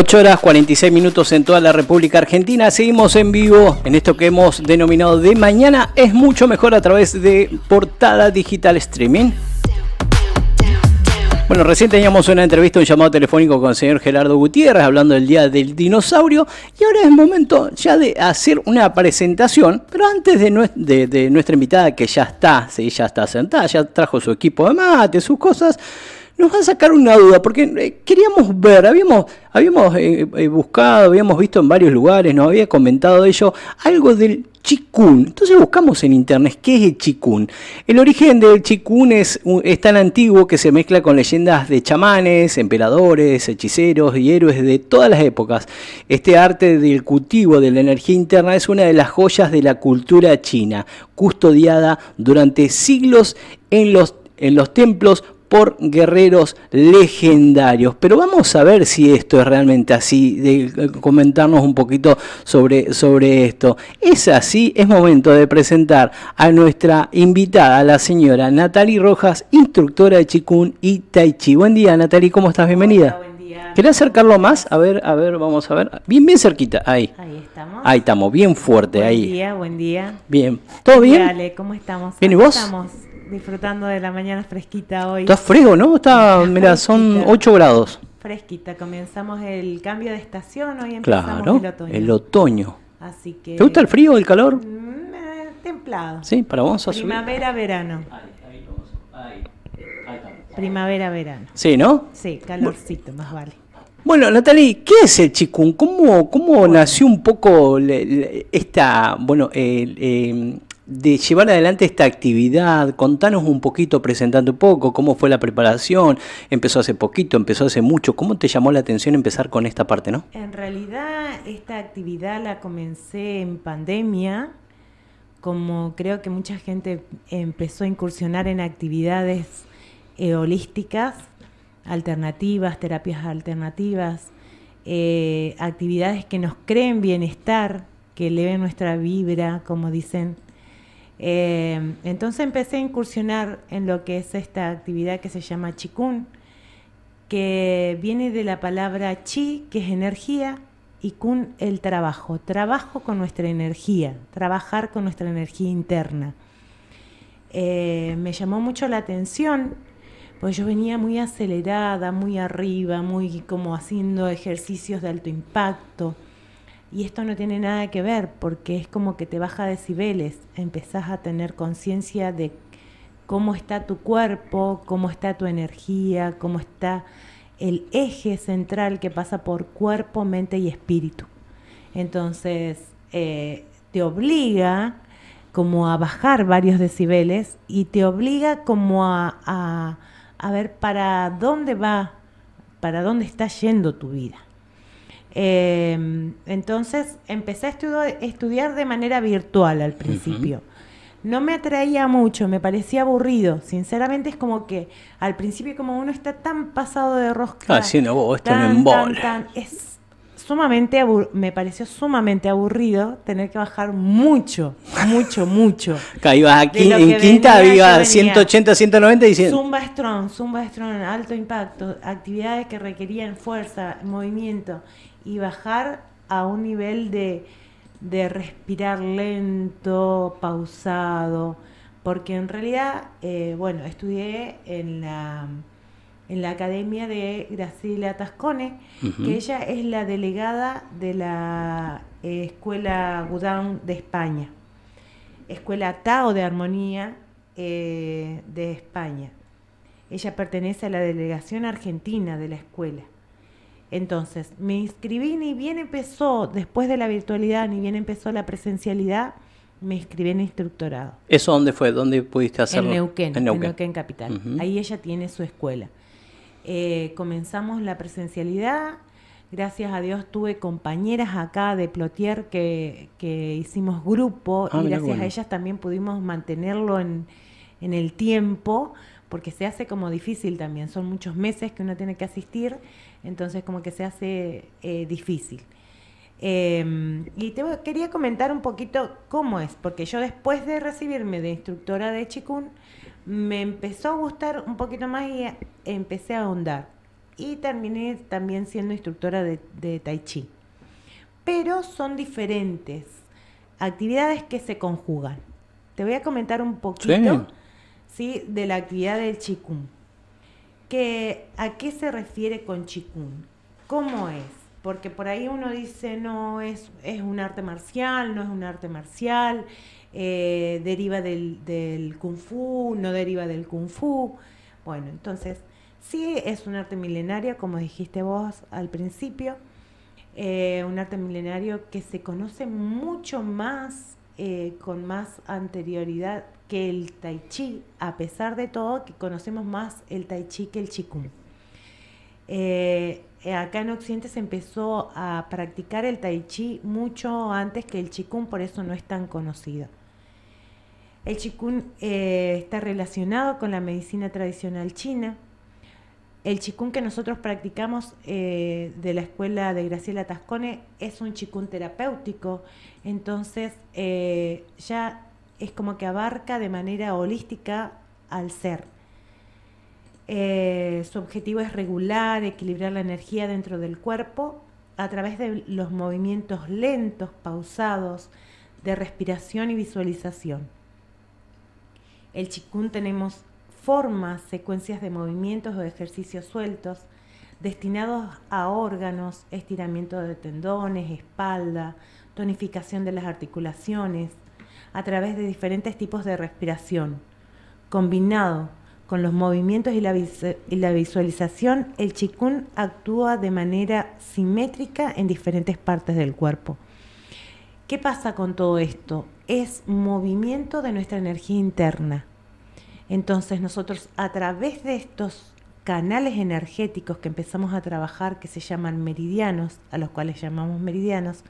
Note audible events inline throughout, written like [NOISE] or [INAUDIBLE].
8 horas 46 minutos en toda la República Argentina. Seguimos en vivo en esto que hemos denominado de mañana es mucho mejor a través de portada digital streaming. Bueno, recién teníamos una entrevista, un llamado telefónico con el señor Gerardo Gutiérrez hablando del Día del Dinosaurio y ahora es momento ya de hacer una presentación, pero antes de, nuestra invitada que ya está, sí, ya está sentada, ya trajo su equipo de mate, sus cosas nos va a sacar una duda, porque eh, queríamos ver, habíamos, habíamos eh, eh, buscado, habíamos visto en varios lugares, nos había comentado ello, algo del chikun. Entonces buscamos en internet qué es el chikun. El origen del chikun es, es tan antiguo que se mezcla con leyendas de chamanes, emperadores, hechiceros y héroes de todas las épocas. Este arte del cultivo de la energía interna es una de las joyas de la cultura china, custodiada durante siglos en los en los templos por guerreros legendarios. Pero vamos a ver si esto es realmente así, de eh, comentarnos un poquito sobre, sobre esto. Es así, es momento de presentar a nuestra invitada, la señora Natalie Rojas, instructora de Chikun y Tai Chi. Buen día, Natalie, ¿cómo estás? Bienvenida. buen día. ¿Querés acercarlo más? A ver, a ver, vamos a ver. Bien, bien cerquita. Ahí. Ahí estamos. Ahí estamos, bien fuerte. ahí. Buen día, buen día. Bien. ¿Todo bien? Dale, ¿cómo estamos? ¿Bien y vos? Estamos? disfrutando de la mañana fresquita hoy. Está frío, ¿no? mira, son 8 grados. Fresquita, comenzamos el cambio de estación, hoy empezamos el otoño. El otoño. Así ¿Te gusta el frío o el calor? Mm, eh, templado. Sí, para vamos a Primavera, verano. Primavera, verano. Sí, ¿no? Sí, calorcito, más vale. Bueno, Natalie, ¿qué es el chikung? ¿Cómo, cómo nació un poco esta, bueno, eh, de llevar adelante esta actividad? Contanos un poquito, presentando un poco, cómo fue la preparación, empezó hace poquito, empezó hace mucho, ¿cómo te llamó la atención empezar con esta parte, no? En realidad esta actividad la comencé en pandemia, como creo que mucha gente empezó a incursionar en actividades eh, holísticas, alternativas, terapias alternativas, eh, actividades que nos creen bienestar, que eleven nuestra vibra, como dicen Em, entonces empecé a incursionar en lo que es esta actividad que se llama chikun, que viene de la palabra chi, que es energía, y kun, el trabajo. Trabajo con nuestra energía, trabajar con nuestra energía interna. Eh, me llamó mucho la atención, pues yo venía muy acelerada, muy arriba, muy como haciendo ejercicios de alto impacto y esto no tiene nada que ver porque es como que te baja decibeles, empezás a tener conciencia de cómo está tu cuerpo, cómo está tu energía, cómo está el eje central que pasa por cuerpo, mente y espíritu. Entonces, eh, te obliga como a bajar varios decibeles y te obliga como a ver para dónde va, para dónde está yendo tu vida. Em, entonces empecé a estudiar de manera virtual al principio. No me atraía mucho, me parecía aburrido. Sinceramente es como que al principio como uno está tan pasado de rosca. Ah, sí, no, tan, sumamente me pareció sumamente aburrido tener que bajar mucho, mucho, mucho. [LAUGHS] caíbas aquí, en quinta viva 180, 190 y Zumba strong, zumba strong, alto impacto, actividades que requerían fuerza, movimiento y bajar a un nivel de, de respirar lento, pausado, porque en realidad, eh, bueno, estudié en la en la Academia de Graciela Tascone, que ella es la delegada de la eh, Escuela Gudán de España, Escuela Tao de Armonía eh, de España. Ella pertenece a la delegación argentina de la escuela. Entonces, me inscribí, ni bien empezó, después de la virtualidad, ni bien empezó la presencialidad, me inscribí en instructorado. ¿Eso dónde fue? ¿Dónde pudiste hacerlo? En Neuquén, en Neuquén, Capital. Ahí ella tiene su escuela. Eh, comenzamos la presencialidad. Gracias a Dios tuve compañeras acá de Plotier que, hicimos grupo ah, y gracias a ellas también pudimos mantenerlo en, en el tiempo porque se hace como difícil también, son muchos meses que uno tiene que asistir, entonces como que se hace eh, difícil. Em, y te, quería comentar un poquito cómo es, porque yo después de recibirme de instructora de Chikun, me empezó a gustar un poquito más y empecé a ahondar. Y terminé también siendo instructora de, tai chi. Pero son diferentes actividades que se conjugan. Te voy a comentar un poquito ¿Sí? de la actividad del chikun. Que, ¿A qué se refiere con chikun? ¿Cómo es? Porque por ahí uno dice, no, es, es un arte marcial, no es un arte marcial, eh, deriva del, kung fu, no deriva del kung fu. Bueno, entonces sí es un arte milenario, como dijiste vos al principio, eh, un arte milenario que se conoce mucho más, eh, con más anterioridad que el tai chi, a pesar de todo que conocemos más el tai chi que el chikung. acá en Occidente se empezó a practicar el tai chi mucho antes que el chikung, por eso no es tan conocido. El chikun eh, está relacionado con la medicina tradicional china. El chikun que nosotros practicamos eh, de la escuela de Graciela Tascone es un chikun terapéutico, entonces eh, ya es como que abarca de manera holística al ser. su objetivo es regular, equilibrar la energía dentro del cuerpo a través de los movimientos lentos, pausados, de respiración y visualización. El chikun tenemos formas, secuencias de movimientos o ejercicios sueltos destinados a órganos, estiramiento de tendones, espalda, tonificación de las articulaciones, a través de diferentes tipos de respiración. Combinado con los movimientos y la, visualización, el chikun actúa de manera simétrica en diferentes partes del cuerpo. ¿Qué pasa con todo esto? Es movimiento de nuestra energía interna entonces nosotros a través de estos canales energéticos que empezamos a trabajar, que se llaman meridianos, a los cuales llamamos meridianos,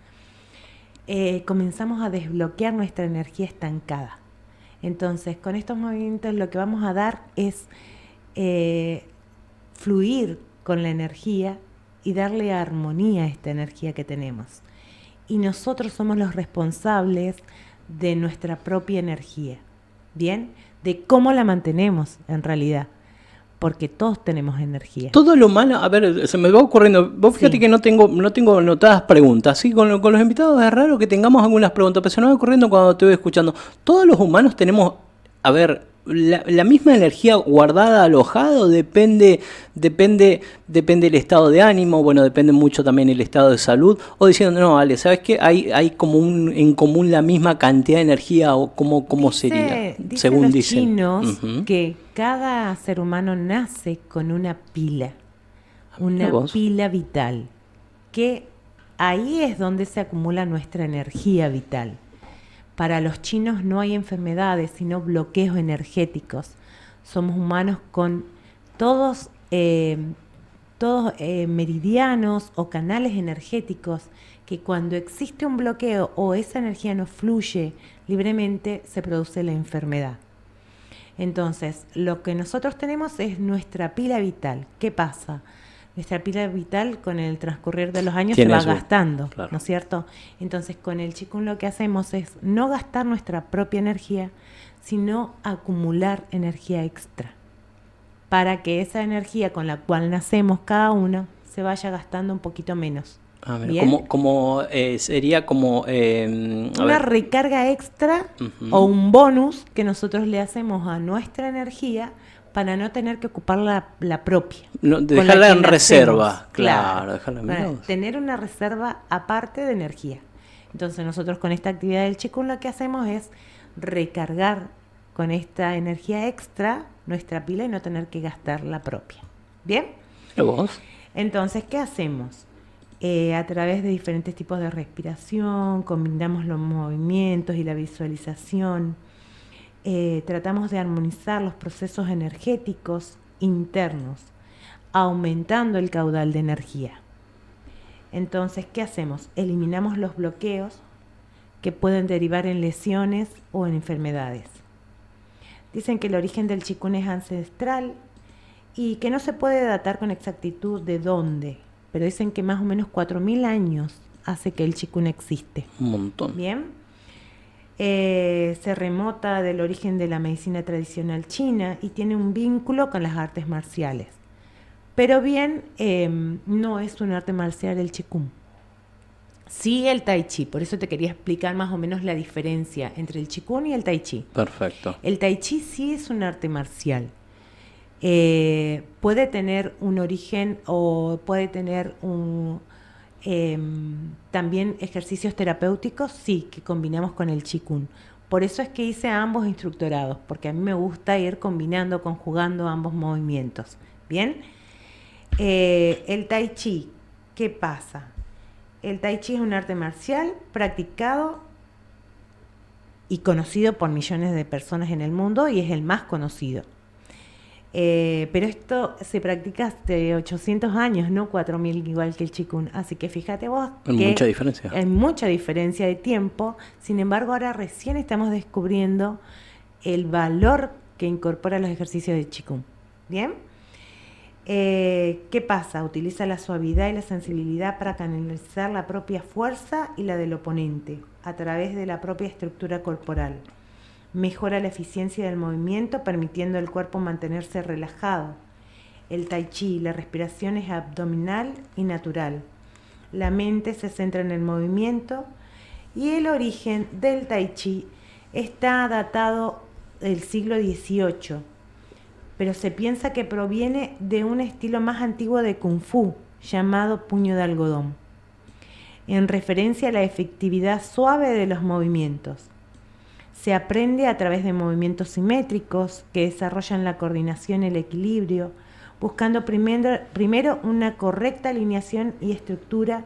eh, comenzamos a desbloquear nuestra energía estancada. Entonces, con estos movimientos lo que vamos a dar es eh, fluir con la energía y darle armonía a esta energía que tenemos. Y nosotros somos los responsables de nuestra propia energía. Bien, de cómo la mantenemos en realidad. Porque todos tenemos energía. Todo lo malo, a ver, se me va ocurriendo. Vos fíjate que no tengo, no tengo notadas preguntas. Sí, con, con los invitados es raro que tengamos algunas preguntas, pero se me va ocurriendo cuando te voy escuchando. Todos los humanos tenemos, a ver, la, misma energía guardada, alojada, depende, depende, depende el estado de ánimo, bueno, depende mucho también el estado de salud, o diciendo, no, Ale, ¿sabes qué? Hay, hay como un, en común la misma cantidad de energía o cómo, sería, según dicen. que cada ser humano nace con una pila, ah, una pila vital, que ahí es donde se acumula nuestra energía vital. Para los chinos no hay enfermedades, sino bloqueos energéticos. Somos humanos con todos, eh, todos eh, meridianos o canales energéticos que cuando existe un bloqueo o esa energía no fluye libremente, se produce la enfermedad. Entonces, lo que nosotros tenemos es nuestra pila vital. ¿Qué pasa? nuestra pila vital con el transcurrir de los años se va gastando, ¿no es cierto? Entonces con el chikun lo que hacemos es no gastar nuestra propia energía, sino acumular energía extra, para que esa energía con la cual nacemos cada uno se vaya gastando un poquito menos. Ah, como, eh, sería como... Em, Una recarga extra o un bonus que nosotros le hacemos a nuestra energía para no tener que ocupar la, propia. dejarla en reserva, claro. tener una reserva aparte de energía. Entonces nosotros con esta actividad del chikun lo que hacemos es recargar con esta energía extra nuestra pila y no tener que gastar la propia. ¿Bien? Entonces, ¿qué hacemos? Eh, a través de diferentes tipos de respiración, combinamos los movimientos y la visualización eh, tratamos de armonizar los procesos energéticos internos, aumentando el caudal de energía. Entonces, ¿qué hacemos? Eliminamos los bloqueos que pueden derivar en lesiones o en enfermedades. Dicen que el origen del chikun es ancestral y que no se puede datar con exactitud de dónde, pero dicen que más o menos 4.000 años hace que el chikun existe. Un montón. Bien. Eh, se remota del origen de la medicina tradicional china y tiene un vínculo con las artes marciales. Pero bien, em, no es un arte marcial el chikung. Sí, el tai chi. Por eso te quería explicar más o menos la diferencia entre el Qigong y el tai chi. Perfecto. El tai chi sí es un arte marcial. Eh, puede tener un origen o puede tener un, Em, también ejercicios terapéuticos, sí, que combinamos con el chikun. Por eso es que hice ambos instructorados, porque a mí me gusta ir combinando, conjugando ambos movimientos. ¿Bien? Eh, el tai chi, ¿qué pasa? El tai chi es un arte marcial practicado y conocido por millones de personas en el mundo y es el más conocido. Eh, pero esto se practica hace 800 años, no 4.000 igual que el chikun. Así que fíjate vos. Hay mucha diferencia. Hay mucha diferencia de tiempo. Sin embargo, ahora recién estamos descubriendo el valor que incorpora los ejercicios de chikun. ¿Bien? Eh, ¿Qué pasa? Utiliza la suavidad y la sensibilidad para canalizar la propia fuerza y la del oponente a través de la propia estructura corporal mejora la eficiencia del movimiento permitiendo al cuerpo mantenerse relajado. El tai chi, la respiración es abdominal y natural. La mente se centra en el movimiento y el origen del tai chi está datado del siglo XVIII, pero se piensa que proviene de un estilo más antiguo de kung fu llamado puño de algodón, en referencia a la efectividad suave de los movimientos se aprende a través de movimientos simétricos que desarrollan la coordinación y el equilibrio, buscando primero, primero una correcta alineación y estructura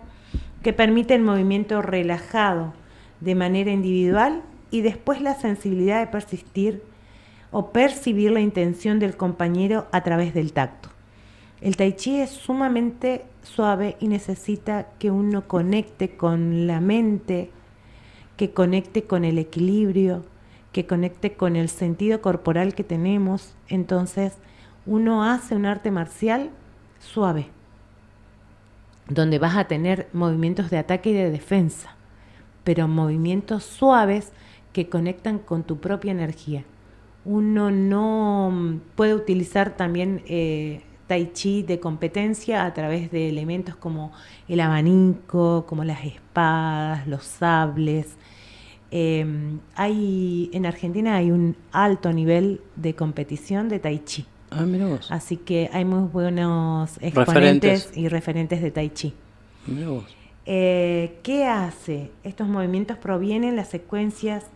que permite el movimiento relajado de manera individual y después la sensibilidad de persistir o percibir la intención del compañero a través del tacto. El tai chi es sumamente suave y necesita que uno conecte con la mente, que conecte con el equilibrio, que conecte con el sentido corporal que tenemos. Entonces, uno hace un arte marcial suave, donde vas a tener movimientos de ataque y de defensa, pero movimientos suaves que conectan con tu propia energía. Uno no puede utilizar también eh, tai chi de competencia a través de elementos como el abanico, como las espadas, los sables. Em, hay, en Argentina hay un alto nivel de competición de tai chi. Ah, Así que hay muy buenos exponentes y referentes de tai chi. Eh, ¿Qué hace? Estos movimientos provienen las secuencias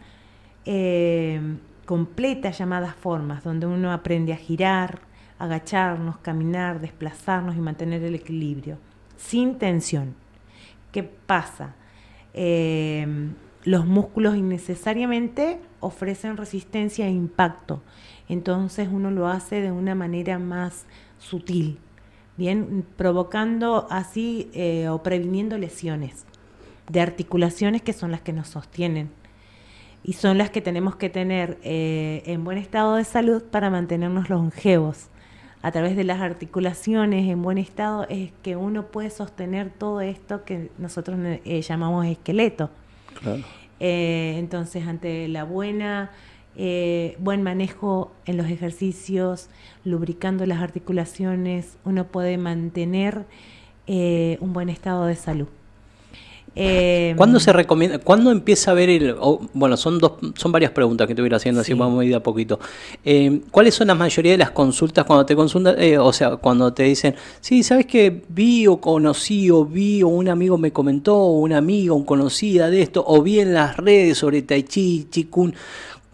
eh, completas llamadas formas, donde uno aprende a girar, agacharnos, caminar, desplazarnos y mantener el equilibrio, sin tensión. ¿Qué pasa? Em, los músculos innecesariamente ofrecen resistencia e impacto, entonces uno lo hace de una manera más sutil, bien, provocando así eh, o previniendo lesiones de articulaciones que son las que nos sostienen y son las que tenemos que tener eh, en buen estado de salud para mantenernos longevos a través de las articulaciones en buen estado, es que uno puede sostener todo esto que nosotros eh, llamamos esqueleto. Eh, entonces, ante la buena, eh, buen manejo en los ejercicios, lubricando las articulaciones, uno puede mantener un buen estado de salud. Eh, ¿Cuándo se recomienda? ¿Cuándo empieza a ver el? bueno, son dos, son varias preguntas que te voy ir haciendo, así vamos a ir a poquito. Eh, ¿Cuáles son la mayoría de las consultas cuando te consultan? Eh, o sea, cuando te dicen, sí, sabes que vi o conocí o vi o un amigo me comentó, o un amigo, un conocida de esto, o vi en las redes sobre Tai Chi, Chi Kun.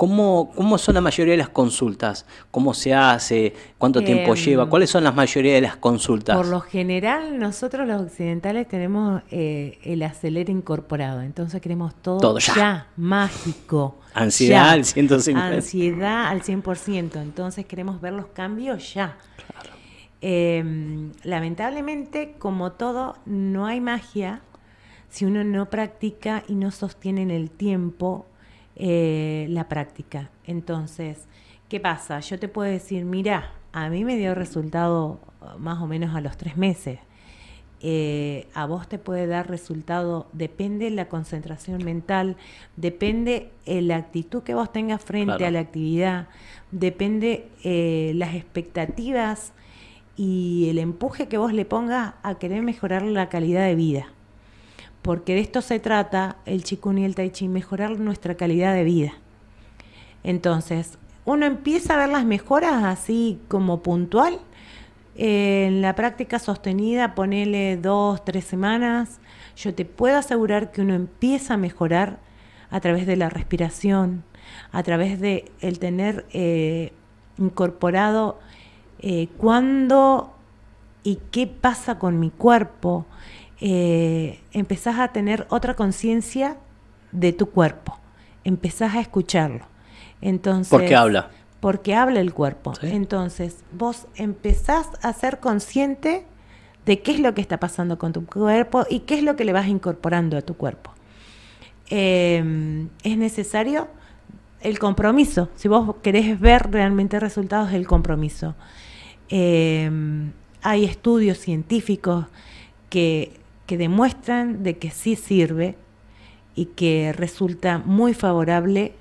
¿Cómo, son la mayoría de las consultas? ¿Cómo se hace? ¿Cuánto tiempo em, lleva? ¿Cuáles son las mayoría de las consultas? Por lo general, nosotros los occidentales tenemos eh, el aceler incorporado, entonces queremos todo, ya. mágico. Ansiedad al 150. Ansiedad al 100%, entonces queremos ver los cambios ya. Em, lamentablemente, como todo, no hay magia si uno no practica y no sostiene en el tiempo eh, la práctica. Entonces, ¿qué pasa? Yo te puedo decir, mira, a mí me dio resultado uh, más o menos a los tres meses. Eh, a vos te puede dar resultado, depende la concentración mental, depende eh, la actitud que vos tengas frente a la actividad, depende las expectativas y el empuje que vos le pongas a querer mejorar la calidad de vida porque de esto se trata el chikun y el Tai Chi, mejorar nuestra calidad de vida. Entonces, uno empieza a ver las mejoras así como puntual. Eh, en la práctica sostenida, ponele dos, tres semanas, yo te puedo asegurar que uno empieza a mejorar a través de la respiración, a través de el tener eh, incorporado eh, cuándo y qué pasa con mi cuerpo, eh, empezás a tener otra conciencia de tu cuerpo, empezás a escucharlo. Entonces, qué habla. Porque habla el cuerpo. Entonces, vos empezás a ser consciente de qué es lo que está pasando con tu cuerpo y qué es lo que le vas incorporando a tu cuerpo. Em, es necesario el compromiso. Si vos querés ver realmente resultados, el compromiso. Em, hay estudios científicos que que demuestran de que sí sirve y que resulta muy favorable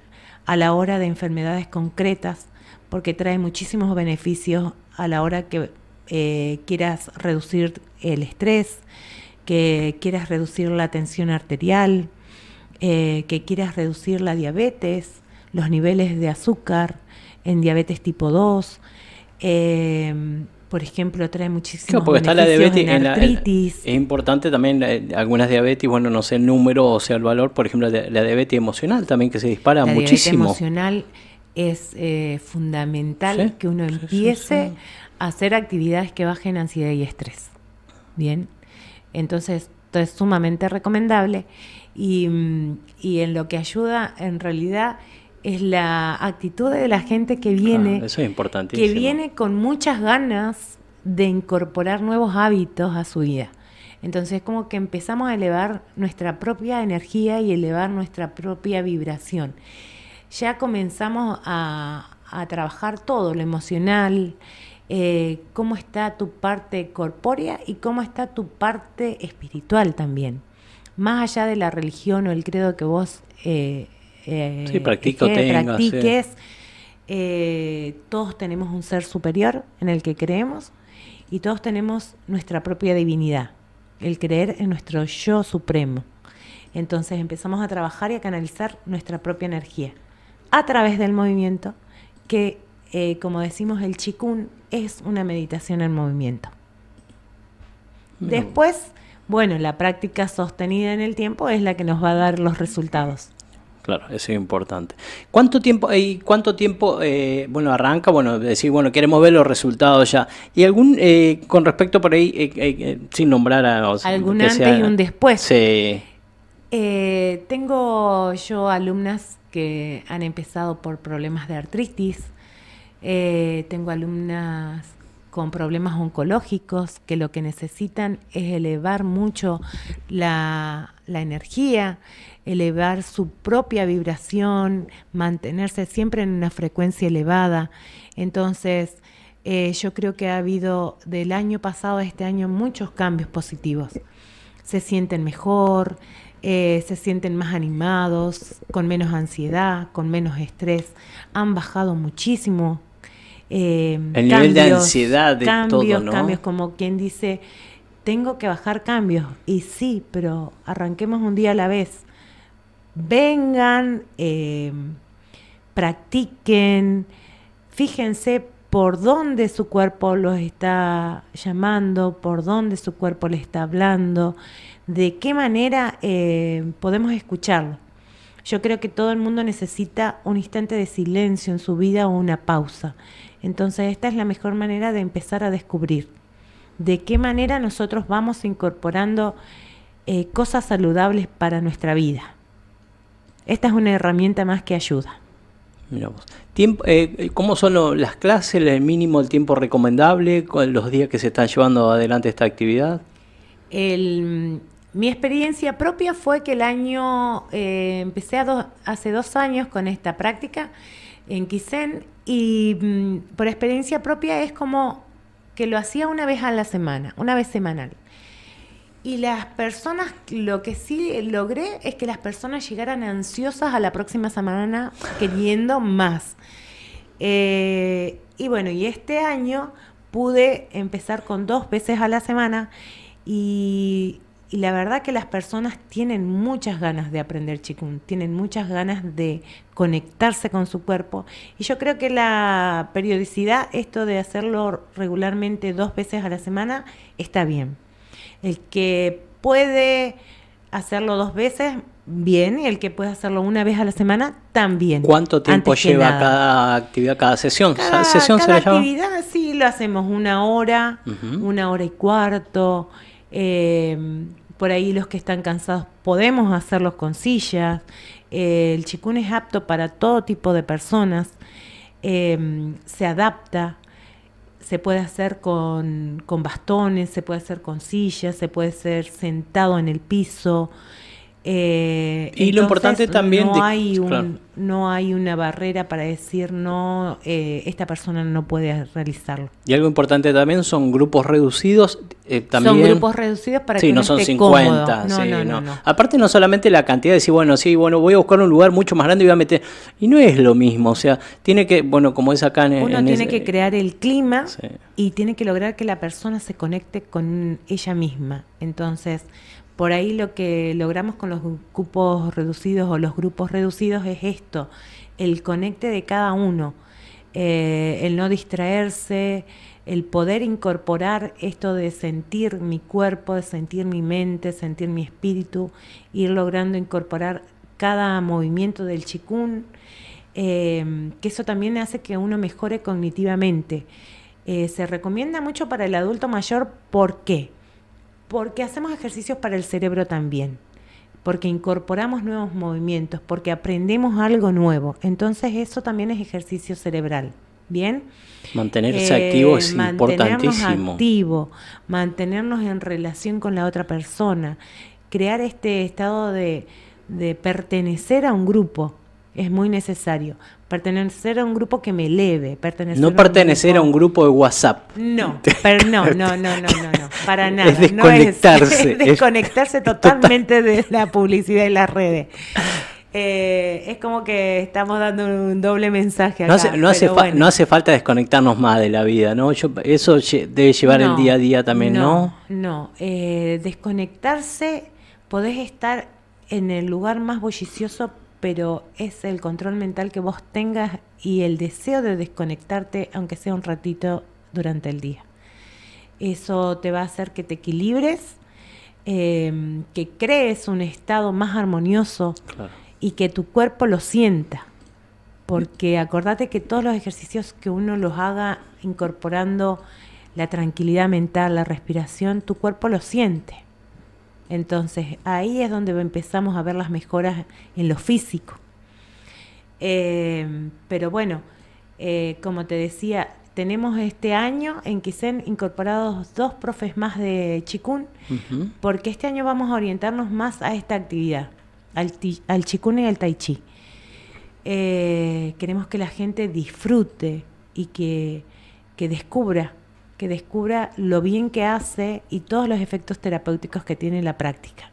a la hora de enfermedades concretas porque trae muchísimos beneficios a la hora que eh, quieras reducir el estrés, que quieras reducir la tensión arterial, eh, que quieras reducir la diabetes, los niveles de azúcar en diabetes tipo 2 por ejemplo, trae muchísimos está la diabetes, en artritis. es importante también algunas diabetes, bueno, no sé el número o sea el valor, por ejemplo, la, diabetes emocional también que se dispara muchísimo. La diabetes emocional es eh, fundamental que uno empiece a hacer actividades que bajen ansiedad y estrés. Bien, entonces esto es sumamente recomendable y, mm, y en lo que ayuda en realidad es la actitud de la gente que viene. Ah, que viene con muchas ganas de incorporar nuevos hábitos a su vida. Entonces, como que empezamos a elevar nuestra propia energía y elevar nuestra propia vibración. Ya comenzamos a, trabajar todo, lo emocional, eh, cómo está tu parte corpórea y cómo está tu parte espiritual también. Más allá de la religión o el credo que vos eh, eh, que practiques. Eh, todos tenemos un ser superior en el que creemos y todos tenemos nuestra propia divinidad, el creer en nuestro yo supremo. Entonces empezamos a trabajar y a canalizar nuestra propia energía a través del movimiento, que eh, como decimos el chikun es una meditación en movimiento. Después, bueno, la práctica sostenida en el tiempo es la que nos va a dar los resultados. Claro, eso es importante. ¿Cuánto tiempo, y cuánto tiempo eh, bueno, arranca? Bueno, decir, bueno, queremos ver los resultados ya. ¿Y algún, eh, con respecto por ahí, eh, eh, eh, sin nombrar a... O algún antes y un después. Sí. tengo yo alumnas que han empezado por problemas de artritis. tengo alumnas con problemas oncológicos, que lo que necesitan es elevar mucho la, energía, elevar su propia vibración, mantenerse siempre en una frecuencia elevada. Entonces, eh, yo creo que ha habido del año pasado a este año muchos cambios positivos. Se sienten mejor, eh, se sienten más animados, con menos ansiedad, con menos estrés. Han bajado muchísimo eh, el nivel de ansiedad de cambios, Cambios, como quien dice, tengo que bajar cambios. Y sí, pero arranquemos un día a la vez. Vengan, eh, practiquen, fíjense por dónde su cuerpo los está llamando, por dónde su cuerpo le está hablando, de qué manera eh, podemos escucharlo. Yo creo que todo el mundo necesita un instante de silencio en su vida o una pausa. Entonces esta es la mejor manera de empezar a descubrir de qué manera nosotros vamos incorporando eh, cosas saludables para nuestra vida. Esta es una herramienta más que ayuda. Tiempo, eh, eh, ¿Cómo son las clases, el mínimo, el tiempo recomendable, los días que se están llevando adelante esta actividad? El, mi experiencia propia fue que el año, empecé hace dos años con esta práctica en Quisen, y mm, por experiencia propia es como que lo hacía una vez a la semana, una vez semanal. Y las personas, lo que sí logré es que las personas llegaran ansiosas a la próxima semana queriendo más. Eh, y bueno, y este año pude empezar con dos veces a la semana y y la verdad que las personas tienen muchas ganas de aprender chikun, tienen muchas ganas de conectarse con su cuerpo y yo creo que la periodicidad, esto de hacerlo regularmente dos veces a la semana, está bien. El que puede hacerlo dos veces, bien, y el que puede hacerlo una vez a la semana, también. ¿Cuánto tiempo lleva cada actividad, cada sesión? Cada, ¿Sesión cada actividad, sí, lo hacemos una hora, una hora y cuarto. Eh, por ahí los que están cansados podemos hacerlos con sillas, eh, el chikun es apto para todo tipo de personas, em, se adapta, se puede hacer con, con bastones, se puede hacer con sillas, se puede hacer sentado en el piso. Eh, y lo importante también... No, hay no hay una barrera para decir, no, eh, esta persona no puede realizarlo. Y algo importante también son grupos reducidos. Eh, también, son grupos reducidos para que no son 50. No, no, Aparte no solamente la cantidad de decir, bueno, sí, bueno, voy a buscar un lugar mucho más grande y voy a meter... Y no es lo mismo, o sea, tiene que, bueno, como es acá en... Uno tiene que crear el clima y tiene que lograr que la persona se conecte con ella misma. Entonces por ahí lo que logramos con los cupos reducidos o los grupos reducidos es esto, el conecte de cada uno, eh, el no distraerse, el poder incorporar esto de sentir mi cuerpo, de sentir mi mente, sentir mi espíritu, ir logrando incorporar cada movimiento del chikun, eh, que eso también hace que uno mejore cognitivamente. Eh, se recomienda mucho para el adulto mayor, ¿por qué? porque hacemos ejercicios para el cerebro también, porque incorporamos nuevos movimientos, porque aprendemos algo nuevo. Entonces eso también es ejercicio cerebral. Bien. Mantenerse eh, activo es mantenernos Activo, mantenernos en relación con la otra persona, crear este estado de, de pertenecer a un grupo es muy necesario pertenecer a un grupo que me eleve, pertenecer no pertenecer a un grupo de WhatsApp. No, [LAUGHS] pero no, no, no, no, no, para nada. Es desconectarse. [LAUGHS] es, desconectarse totalmente de la publicidad y las redes. Eh, es como que estamos dando un doble mensaje. Acá, no, hace, falta desconectarnos más de la vida, ¿no? eso debe llevar el día a día también, ¿no? No, eh, desconectarse, podés estar en el lugar más bullicioso pero es el control mental que vos tengas y el deseo de desconectarte, aunque sea un ratito durante el día. Eso te va a hacer que te equilibres, em, que crees un estado más armonioso y que tu cuerpo lo sienta. Porque acordate que todos los ejercicios que uno los haga incorporando la tranquilidad mental, la respiración, tu cuerpo lo siente. Entonces ahí es donde empezamos a ver las mejoras en lo físico. Eh, pero bueno, eh, como te decía, tenemos este año en han incorporados dos profes más de Chikun, porque este año vamos a orientarnos más a esta actividad, al, Chikun y al Tai Chi. Eh, queremos que la gente disfrute y que descubra que descubra lo bien que hace y todos los efectos terapéuticos que tiene la práctica.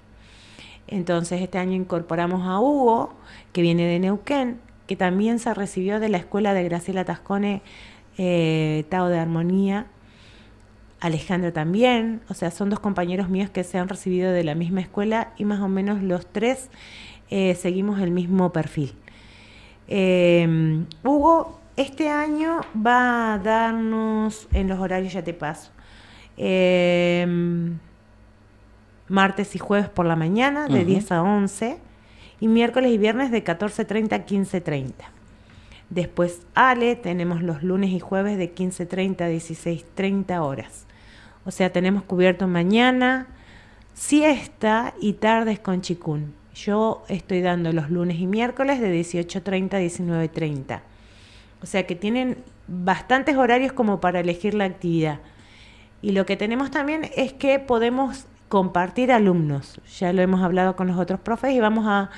Entonces este año incorporamos a Hugo, que viene de Neuquén, que también se recibió de la escuela de Graciela Tascone eh, Tao de Armonía. Alejandro también, o sea, son dos compañeros míos que se han recibido de la misma escuela y más o menos los tres eh, seguimos el mismo perfil. Eh, Hugo este año va a darnos, en los horarios ya te paso, em, martes y jueves por la mañana de 10 a 11 y miércoles y viernes de 14.30 a 15.30. Después Ale, tenemos los lunes y jueves de 15.30 a 16.30 horas. O sea, tenemos cubierto mañana, siesta y tardes con chikun. Yo estoy dando los lunes y miércoles de 18.30 a 19.30. O sea que tienen bastantes horarios como para elegir la actividad. Y lo que tenemos también es que podemos compartir alumnos. Ya lo hemos hablado con los otros profes y vamos a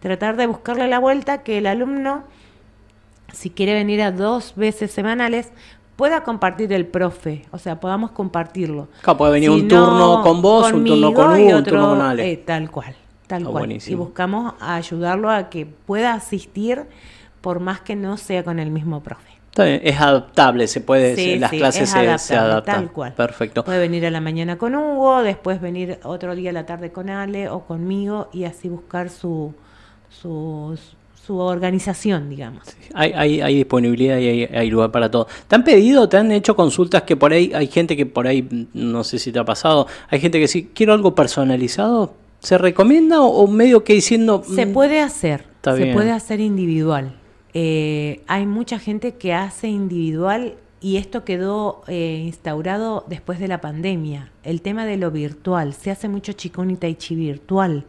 tratar de buscarle la vuelta que el alumno, si quiere venir a dos veces semanales, pueda compartir el profe, o sea, podamos compartirlo. Claro, puede venir un turno con vos, un turno con Hugo, otro, un turno con Ale. Eh, tal cual, tal ah, cual. Y buscamos ayudarlo a que pueda asistir por más que no sea con el mismo profe. es adaptable, se puede, las clases se, se, adaptan. Tal cual. Perfecto. Puede venir a la mañana con Hugo, después venir otro día a la tarde con Ale o conmigo y así buscar su, su, organización, digamos. hay, hay, disponibilidad y hay, lugar para todo. ¿Te han pedido, te han hecho consultas que por ahí, hay gente que por ahí, no sé si te ha pasado, hay gente que si quiero algo personalizado? ¿Se recomienda o, medio que diciendo... Se mm? puede hacer, se puede hacer individual. Eh, hay mucha gente que hace individual y esto quedó eh, instaurado después de la pandemia. El tema de lo virtual, se hace mucho chikun y tai chi virtual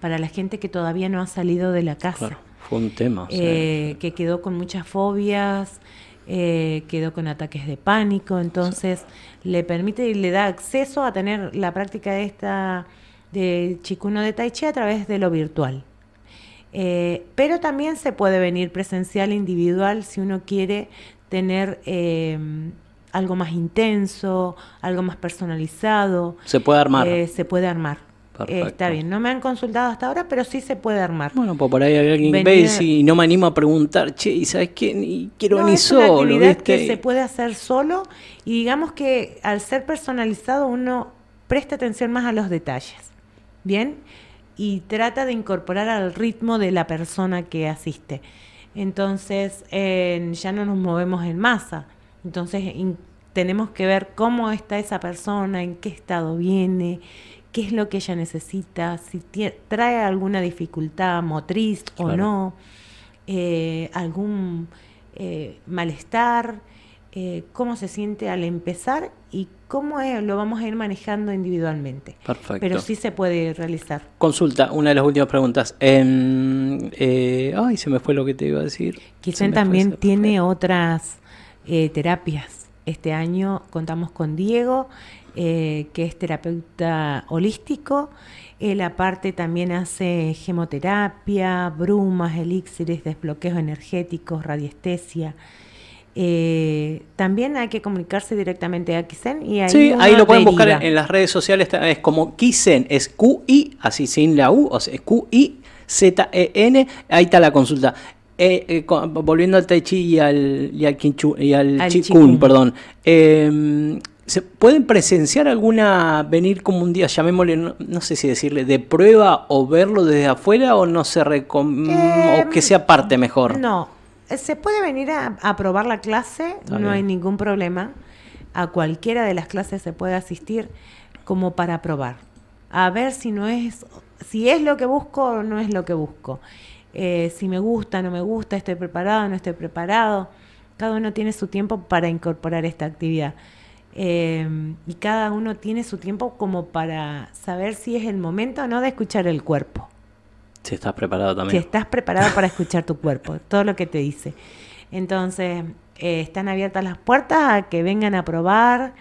para la gente que todavía no ha salido de la casa. fue un tema. Eh, que quedó con muchas fobias, quedó con ataques de pánico, entonces le permite y le da acceso a tener la práctica esta de Chicuno de tai chi a través de lo virtual. Eh, pero también se puede venir presencial individual si uno quiere tener em, algo más intenso, algo más personalizado. Se puede armar. Eh, se puede armar. Eh, está bien, no me han consultado hasta ahora, pero sí se puede armar. Bueno, pues por ahí hay alguien que ve y no me animo a preguntar, che, ¿y sabes qué? quiero ni solo. que se puede hacer solo y digamos que al ser personalizado uno presta atención más a los detalles. ¿Bien? y trata de incorporar al ritmo de la persona que asiste. Entonces ya no nos movemos en masa. Entonces tenemos que ver cómo está esa persona, en qué estado viene, qué es lo que ella necesita, si trae alguna dificultad motriz o no, eh, algún eh, malestar. Eh, cómo se siente al empezar y cómo eh, lo vamos a ir manejando individualmente. Perfecto. Pero sí se puede realizar. Consulta, una de las últimas preguntas. Em, eh, ay, se me fue lo que te iba a decir. Quizá también tiene otras terapias. Este año contamos con Diego, que es terapeuta holístico. Él aparte también hace gemoterapia, brumas, elixires, desbloqueos energéticos, radiestesia. Eh, también hay que comunicarse directamente a Kisen y ahí Sí, ahí lo pueden buscar en, las redes sociales, es como Kisen, es Q-I, así sin la U, o es Q-I-Z-E-N, ahí está la consulta. Eh, eh, volviendo al Tai Chi y al, y al, y al, perdón. Em, ¿Se pueden presenciar alguna, venir como un día, llamémosle, no, sé si decirle, de prueba o verlo desde afuera o no se o em, que sea parte mejor? No, se puede venir a, probar la clase, no hay ningún problema. A cualquiera de las clases se puede asistir como para probar. A ver si no es, si es lo que busco o no es lo que busco. Eh, si me gusta, no me gusta, estoy preparado, no estoy preparado. Cada uno tiene su tiempo para incorporar esta actividad. Em, y cada uno tiene su tiempo como para saber si es el momento o no de escuchar el cuerpo. Si estás preparado también. Si estás preparado para escuchar tu cuerpo, todo lo que te dice. Entonces, eh, están abiertas las puertas a que vengan a probar,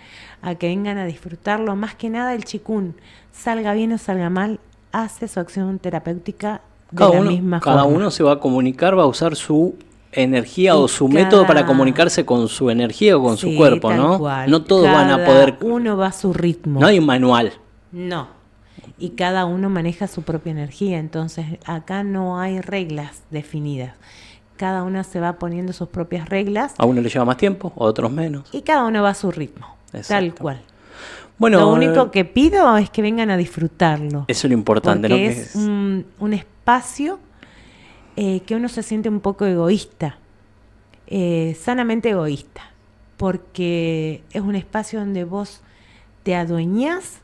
a que vengan a disfrutarlo. Más que nada el chikun, salga bien o salga mal, hace su acción terapéutica de la uno, misma cada uno se va a comunicar, va a usar su energía o su método para comunicarse con su energía o con su cuerpo, ¿no? No todos van a poder. Uno va a su ritmo. No hay un manual. No y cada uno maneja su propia energía. Entonces acá no hay reglas definidas. Cada una se va poniendo sus propias reglas. A uno le lleva más tiempo, a otros menos. Y cada uno va a su ritmo, tal cual. Bueno, lo único eh, que pido es que vengan a disfrutarlo. Eso es lo importante. es, Un, espacio eh, que uno se siente un poco egoísta, eh, sanamente egoísta, porque es un espacio donde vos te adueñas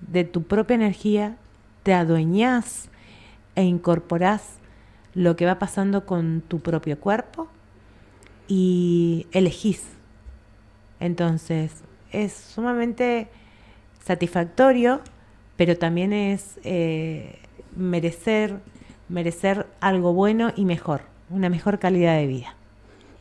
de tu propia energía, te adueñas e incorporás lo que va pasando con tu propio cuerpo y elegís. Entonces, es sumamente satisfactorio, pero también es eh, merecer, merecer algo bueno y mejor, una mejor calidad de vida.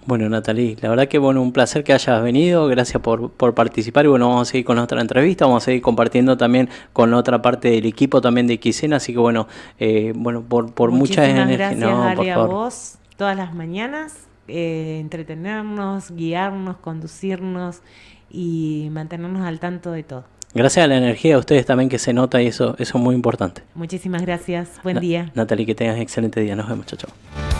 Bueno, Natalie, la verdad que bueno, un placer que hayas venido, gracias por, participar y bueno, vamos a seguir con nuestra entrevista, vamos a seguir compartiendo también con otra parte del equipo también de Quicena, así que bueno, eh, bueno, por, por energía. muchas a vos, todas las mañanas, eh, entretenernos, guiarnos, conducirnos y mantenernos al tanto de todo. Gracias a la energía de ustedes también que se nota y eso, eso es muy importante. Muchísimas gracias, buen día. Natalie, que tengas un excelente día, nos vemos, chao, chao.